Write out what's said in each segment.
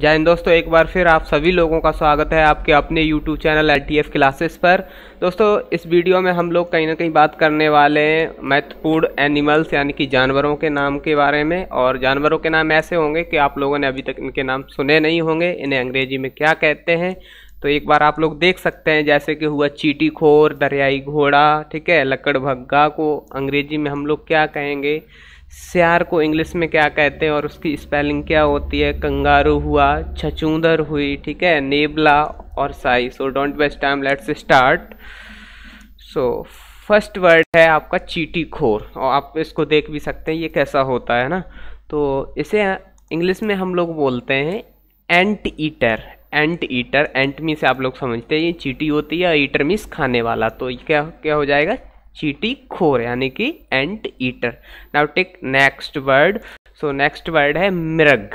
जय हिंद दोस्तों एक बार फिर आप सभी लोगों का स्वागत है आपके अपने YouTube channel L T classes पर दोस्तों इस वीडियो में हम लोग कहीं ना कहीं बात करने वाले हैं महत्वपूर्ण एनिमल्स यानी कि जानवरों के नाम के बारे में और जानवरों के नाम ऐसे होंगे कि आप लोगों ने अभी तक इनके नाम सुने नहीं होंगे इन्हें अंग्रेजी में क्या कहते हैं तो एक बार आप लोग देख सकते हैं जैसे कि हुआ चीटी खोर दरियाई घोड़ा ठीक है लकड़भग्गा को अंग्रेजी में हम लोग क्या कहेंगे सियार को इंग्लिश में क्या कहते हैं और उसकी स्पेलिंग क्या होती है कंगारू हुआ छचूंदर हुई ठीक है नेबला और साई so don't waste time let's start so first word है आपका चीटी खोर और आप इसको देख भी सकते हैं ये कैसा होता है ना तो इसे इंग्लिश में हम लोग बोलते हैं एंट ईटर एंट ईटर एंट से आप लोग समझते हैं ये चीटी होती है ईटर मीस खाने वाला तो क्या क्या हो जाएगा चीटी खोर यानी कि ant eater now take next word so next word है मृग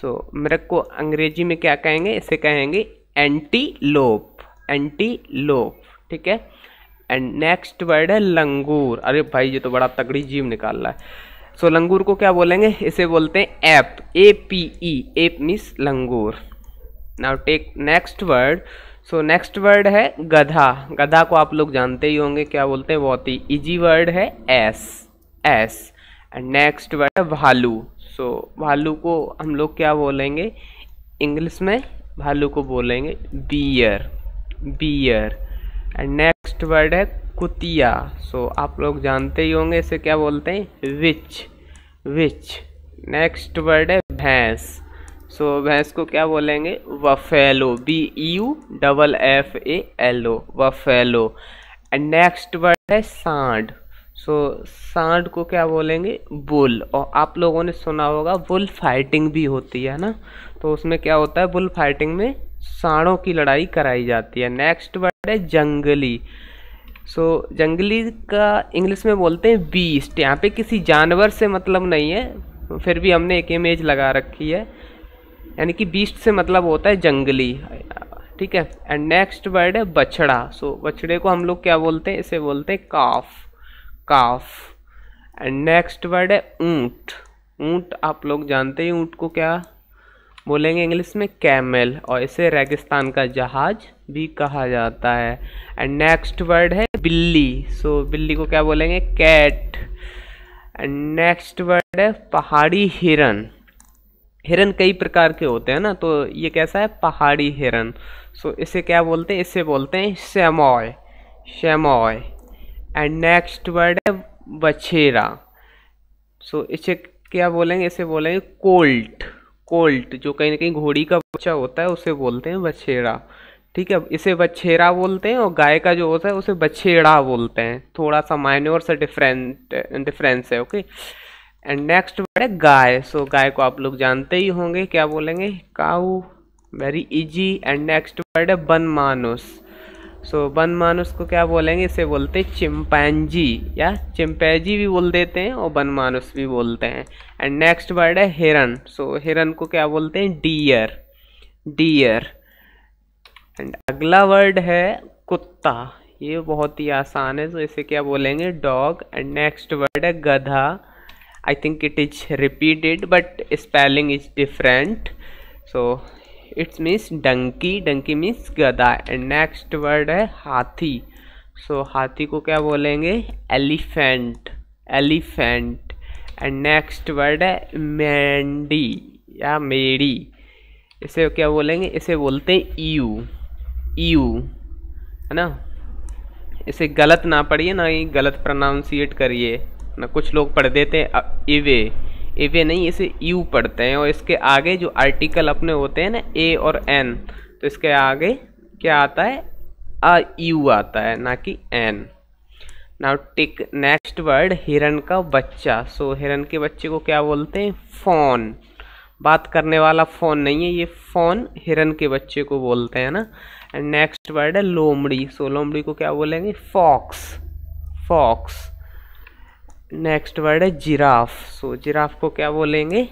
सो so, मृग को अंग्रेजी में क्या कहेंगे इसे कहेंगे एंटी लोप एंटी लोप ठीक है एंड नेक्स्ट वर्ड है लंगूर अरे भाई ये तो बड़ा तगड़ी जीव निकाल रहा है सो so, लंगूर को क्या बोलेंगे इसे बोलते हैं ape A P E ape means लंगूर now take next word so next word है गधा गधा को आप लोग जानते ही होंगे क्या बोलते हैं बहुत ही इजी वर्ड है ass ass and next word है भालू सो so, भालू को हम लोग क्या बोलेंगे इंग्लिश में भालू को बोलेंगे bear bear and next word है कुतिया सो so, आप लोग जानते ही होंगे इसे क्या बोलते हैं विच विच नेक्स्ट वर्ड है भैंस सो so, भैंस को क्या बोलेंगे buffalo B U double F A L O buffalo and next word है सांड सो so, सांड को क्या बोलेंगे बुल और आप लोगों ने सुना होगा बुल फाइटिंग भी होती है ना तो उसमें क्या होता है बुल फाइटिंग में सांडों की लड़ाई कराई जाती है नेक्स्ट वर्ड है जंगली सो so, जंगली का इंग्लिश में बोलते हैं बीस्ट यहाँ पे किसी जानवर से मतलब नहीं है फिर भी हमने एक इमेज लगा रखी है यानी कि बीस्ट से मतलब होता है जंगली ठीक है एंड नेक्स्ट वर्ड है बछड़ा सो so, बछड़े को हम लोग क्या बोलते हैं इसे बोलते हैं calf calf and next word है ऊँट ऊँट आप लोग जानते ही ऊँट को क्या बोलेंगे इंग्लिश में कैमल और इसे रेगिस्तान का जहाज भी कहा जाता है एंड नेक्स्ट वर्ड है बिल्ली सो so, बिल्ली को क्या बोलेंगे कैट एंड नेक्स्ट वर्ड है पहाड़ी हिरन हिरन कई प्रकार के होते हैं ना तो ये कैसा है पहाड़ी हिरन सो so, इसे क्या बोलते हैं इसे बोलते हैं chamois chamois and next word है बछेरा सो so, इसे क्या बोलेंगे इसे बोलेंगे कोल्ट कोल्ट जो कहीं ना कहीं घोड़ी का बच्चा होता है उसे बोलते हैं बछेरा ठीक है इसे बछेरा बोलते हैं और गाय का जो होता है उसे बछेड़ा बोलते हैं थोड़ा सा माइनोर सा डिफरेंट डिफरेंस है ओके एंड नेक्स्ट वर्ड है गाय सो गाय को आप लोग जानते ही होंगे क्या बोलेंगे cow very easy and next word है बन मानुस सो so, बन मानुस को क्या बोलेंगे इसे बोलते हैं चिमपैनजी या चिमपैजी भी बोल देते हैं और बन मानुस भी बोलते हैं एंड नेक्स्ट वर्ड है हिरन सो so, हिरन को क्या बोलते हैं डियर डियर एंड अगला वर्ड है कुत्ता ये बहुत ही आसान है तो so इसे क्या बोलेंगे डॉग एंड नेक्स्ट वर्ड है गधा I think it is repeated but spelling is different so it means donkey donkey means gada and next word है hathi so hathi ko kya bolenge elephant elephant and next word है mandi ya meri इसे क्या बोलेंगे इसे बोलते हैं you you है ना इसे गलत ना पढ़िए ना ही गलत प्रोनाउंसिएट करिए ना कुछ लोग पढ़ देते हैं इवे इवे नहीं इसे यू पढ़ते हैं और इसके आगे जो आर्टिकल अपने होते हैं ना ए और एन तो इसके आगे क्या आता है आ यू आता है ना कि an now take next word हिरण का बच्चा सो so, हिरण के बच्चे को क्या बोलते हैं फोन बात करने वाला फ़ोन नहीं है ये फ़ोन हिरन के बच्चे को बोलते हैं ना एंड नेक्स्ट वर्ड है लोमड़ी सो so, लोमड़ी को क्या बोलेंगे फॉक्स फॉक्स नेक्स्ट वर्ड है जिराफ सो so, जिराफ को क्या बोलेंगे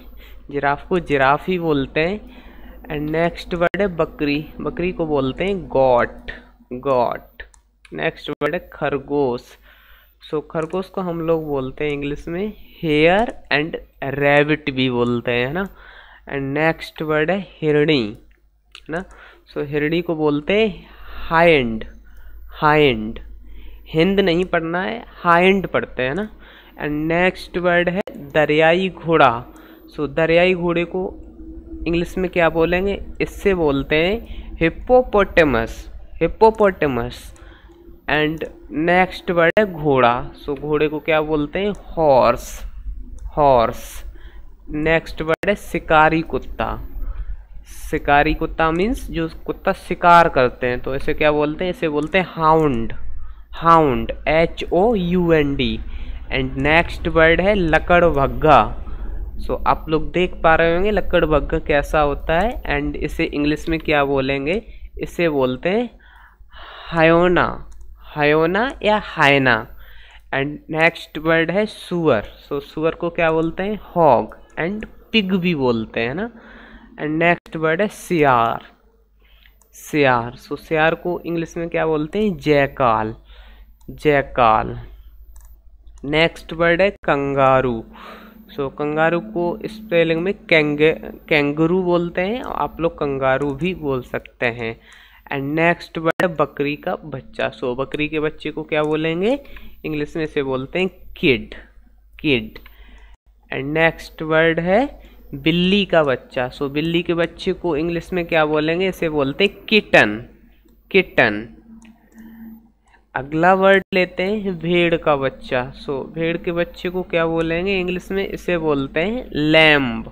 जिराफ को जिराफ ही बोलते हैं एंड नेक्स्ट वर्ड है बकरी बकरी को बोलते हैं गॉट गॉट नेक्स्ट वर्ड है खरगोश सो so, खरगोश को हम लोग बोलते हैं इंग्लिश में हेयर एंड रैबिट भी बोलते हैं है ना एंड नेक्स्ट वर्ड है हिरणी है ना सो so, हिरणी को बोलते हैं हाइंड हाइंड हिंद नहीं पढ़ना है हाइंड पढ़ते हैं ना एंड नेक्स्ट वर्ड है दरियाई घोड़ा सो so, दरियाई घोड़े को इंग्लिश में क्या बोलेंगे इससे बोलते हैं hippopotamus hippopotamus and next word है घोड़ा सो so, घोड़े को क्या बोलते हैं हॉर्स हॉर्स नेक्स्ट वर्ड है शिकारी कुत्ता शिकारी कुत्ता मीन्स जो कुत्ता शिकार करते हैं तो इसे क्या बोलते हैं इसे बोलते हैं hound hound H O U N D and next word है लकड़भग्गा सो so, आप लोग देख पा रहे होंगे लकड़भग्गा कैसा होता है एंड इसे इंग्लिश में क्या बोलेंगे इसे बोलते हैं हायोना हायोना या हायना एंड नेक्स्ट वर्ड है सुअर सो so, सुअर को क्या बोलते हैं हॉग एंड पिग भी बोलते हैं ना एंड नेक्स्ट वर्ड है सियार सियार सो so, सियार को इंग्लिश में क्या बोलते हैं जयकाल जयकाल नेक्स्ट वर्ड है कंगारू सो so, कंगारू को स्पेलिंग में कैंग कैंगरू बोलते हैं आप लोग कंगारू भी बोल सकते हैं एंड नेक्स्ट वर्ड है बकरी का बच्चा सो so, बकरी के बच्चे को क्या बोलेंगे इंग्लिश में से बोलते हैं kid kid and next word है बिल्ली का बच्चा सो so, बिल्ली के बच्चे को इंग्लिश में क्या बोलेंगे इसे बोलते हैं किटन किटन अगला वर्ड लेते हैं भेड़ का बच्चा सो so, भेड़ के बच्चे को क्या बोलेंगे इंग्लिश में इसे बोलते हैं lamb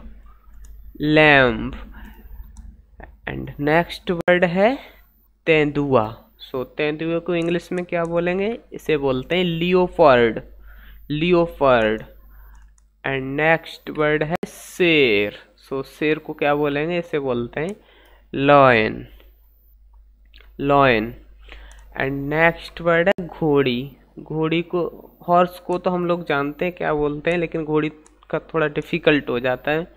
lamb and next word है तेंदुआ सो so, तेंदुए को इंग्लिश में क्या बोलेंगे इसे बोलते हैं leopard leopard and next word है शेर सो so, शेर को क्या बोलेंगे इसे बोलते हैं lion lion and next word है घोड़ी घोड़ी को हॉर्स को तो हम लोग जानते हैं क्या बोलते हैं लेकिन घोड़ी का थोड़ा डिफ़िकल्ट हो जाता है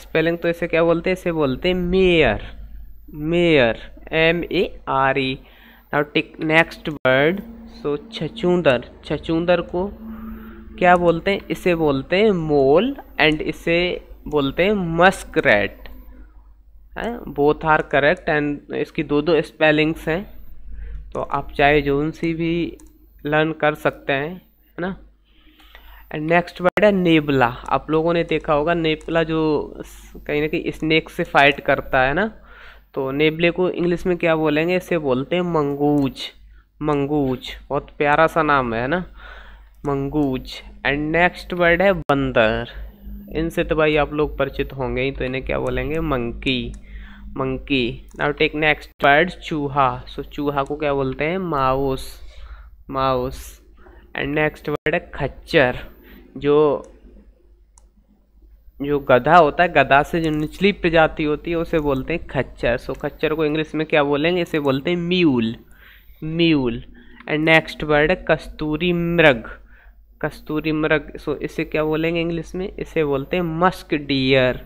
स्पेलिंग तो इसे क्या बोलते हैं इसे बोलते हैं mare mare M A R E now take next word so छचूंदर छचूंदर को क्या बोलते हैं इसे बोलते हैं मोल एंड इसे बोलते हैं मस्क रेट है बोथ आर करेक्ट एंड इसकी दो दो स्पेलिंग्स हैं तो आप चाहे जो सी भी लर्न कर सकते हैं है ना एंड नेक्स्ट वर्ड है नेबला आप लोगों ने देखा होगा नेबला जो कहीं ना कहीं स्नेक से फाइट करता है ना तो नेबले को इंग्लिश में क्या बोलेंगे इसे बोलते हैं मंगूज मंगूज बहुत प्यारा सा नाम है ना मंगूज एंड नेक्स्ट वर्ड है बंदर इनसे तो भाई आप लोग परिचित होंगे ही तो इन्हें क्या बोलेंगे monkey monkey now take next word चूहा सो चूहा को क्या बोलते हैं mouse mouse and next word है खच्चर जो जो गधा होता है गधा से जो निचली प्रजाति होती है उसे बोलते हैं खच्चर सो so, खच्चर को इंग्लिश में क्या बोलेंगे इसे बोलते हैं mule mule and next word है कस्तूरी मृग कस्तूरी मृग सो so, इसे क्या बोलेंगे इंग्लिश में इसे बोलते हैं musk deer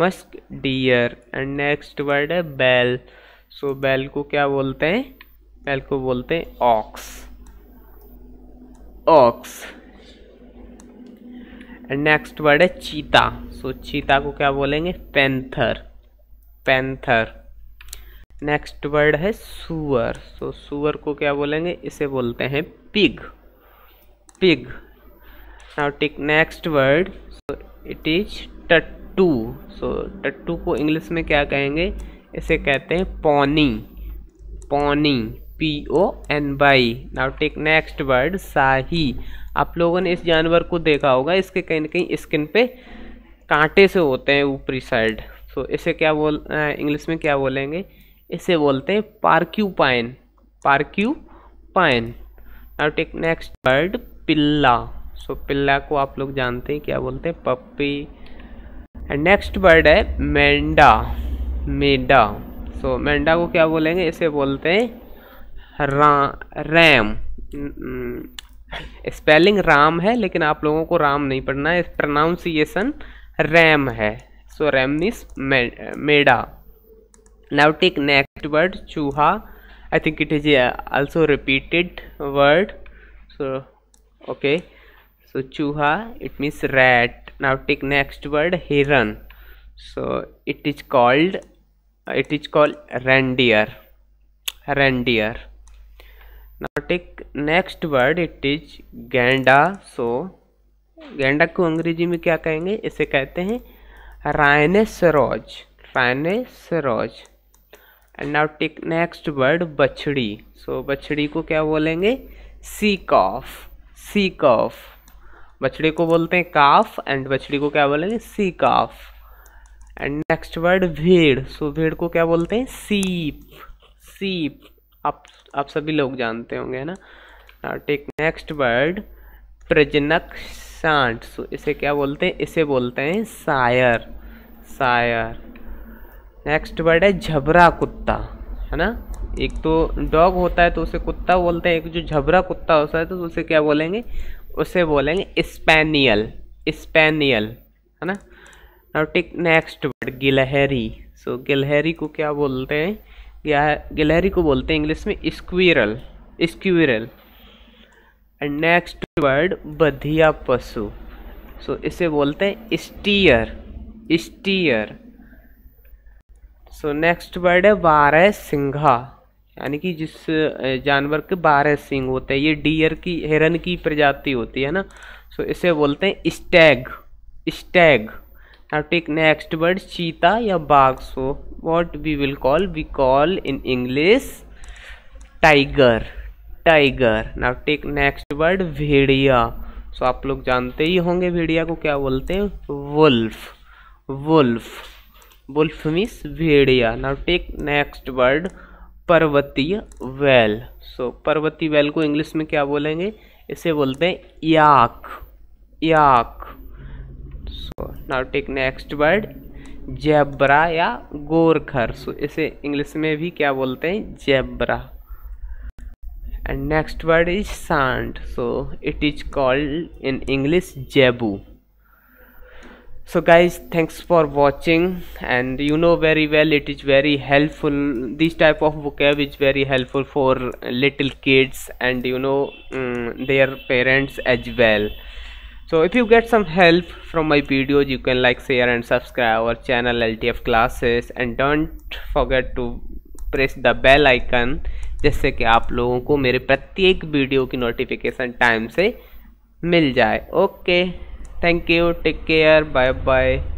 musk deer and next word है बैल सो so, बैल को क्या बोलते हैं बैल को बोलते हैं ox ox and next word है चीता सो so, चीता को क्या बोलेंगे पैंथर पैंथर नेक्स्ट वर्ड है सुअर सो so, सुअर को क्या बोलेंगे इसे बोलते हैं pig pig now take next word so it is टट टट्टू सो टट्टू को इंग्लिश में क्या कहेंगे इसे कहते हैं pony pony P O N Y now take next word शाही आप लोगों ने इस जानवर को देखा होगा इसके कहीं ना कहीं स्किन पे कांटे से होते हैं ऊपरी साइड सो so, इसे क्या बोल इंग्लिश में क्या बोलेंगे इसे बोलते हैं porcupine porcupine now take next word पिल्ला सो so, पिल्ला को आप लोग जानते हैं क्या बोलते हैं पप्पी एंड नेक्स्ट वर्ड है मेंडा मेडा सो मेंडा को क्या बोलेंगे इसे बोलते हैं रा रैम स्पेलिंग राम है लेकिन आप लोगों को राम नहीं पढ़ना है प्रोनाउंसिएशन रैम है सो रैम मीस मेडा नाउ टेक नेक्स्ट वर्ड चूहा I think it is also repeated word so okay so चूहा it means rat now take next word heron so it is called it is called reindeer reindeer now take next word it is ganda so गेंडा को अंग्रेजी में क्या कहेंगे इसे कहते हैं rhinoceros rhinoceros and now take next word बछड़ी सो बछड़ी को क्या बोलेंगे सी कॉफ सी कॉफ बछड़े को बोलते हैं काफ एंड बछड़ी को क्या बोलेंगे she calf and next word भेड़ सो भेड़ को क्या बोलते हैं सीप सीप आप आप सभी लोग जानते होंगे है ना टेक नेक्स्ट वर्ड प्रजनक सांड सो इसे क्या बोलते हैं इसे बोलते हैं सायर सायर नेक्स्ट वर्ड है झबरा कुत्ता है ना एक तो डॉग होता है तो उसे कुत्ता बोलते हैं एक जो झबरा कुत्ता होता है तो उसे क्या बोलेंगे उसे बोलेंगे स्पेनियल स्पेनियल है ना नाउ टेक नेक्स्ट वर्ड गिलहरी सो गिलहरी को क्या बोलते हैं या गिलहरी को बोलते हैं इंग्लिश में squirrel squirrel and next word बधिया पशु सो so, इसे बोलते हैं steer steer so next word है वारह सिंघा यानी कि जिस जानवर के बारह सिंग होते हैं ये डियर की हिरन की प्रजाति होती है ना सो तो इसे बोलते हैं stag stag now take next word चीता या बाघ so what we will call we call in English tiger tiger now take next word भेड़िया सो आप लोग जानते ही होंगे भेड़िया को क्या बोलते हैं वुल्फ वुल्फ वुल्फ मीन्स भेड़िया नाउ टेक नेक्स्ट वर्ड पर्वतीय वैल सो पर्वतीय वैल को इंग्लिश में क्या बोलेंगे इसे बोलते हैं yak yak so now take next word zebra या गोरखर सो so, इसे इंग्लिश में भी क्या बोलते हैं zebra and next word is सांड so it is called in English zebu so guys thanks for watching and you know very well it is very helpful this type of vocab is very helpful for little kids and you know um, their parents as well so if you get some help from my videos you can like share and subscribe our channel ltf classes and don't forget to press the bell icon जिससे कि आप लोगों को मेरे प्रत्येक video की notification time से मिल जाए okay Thank you. Take care. Bye bye.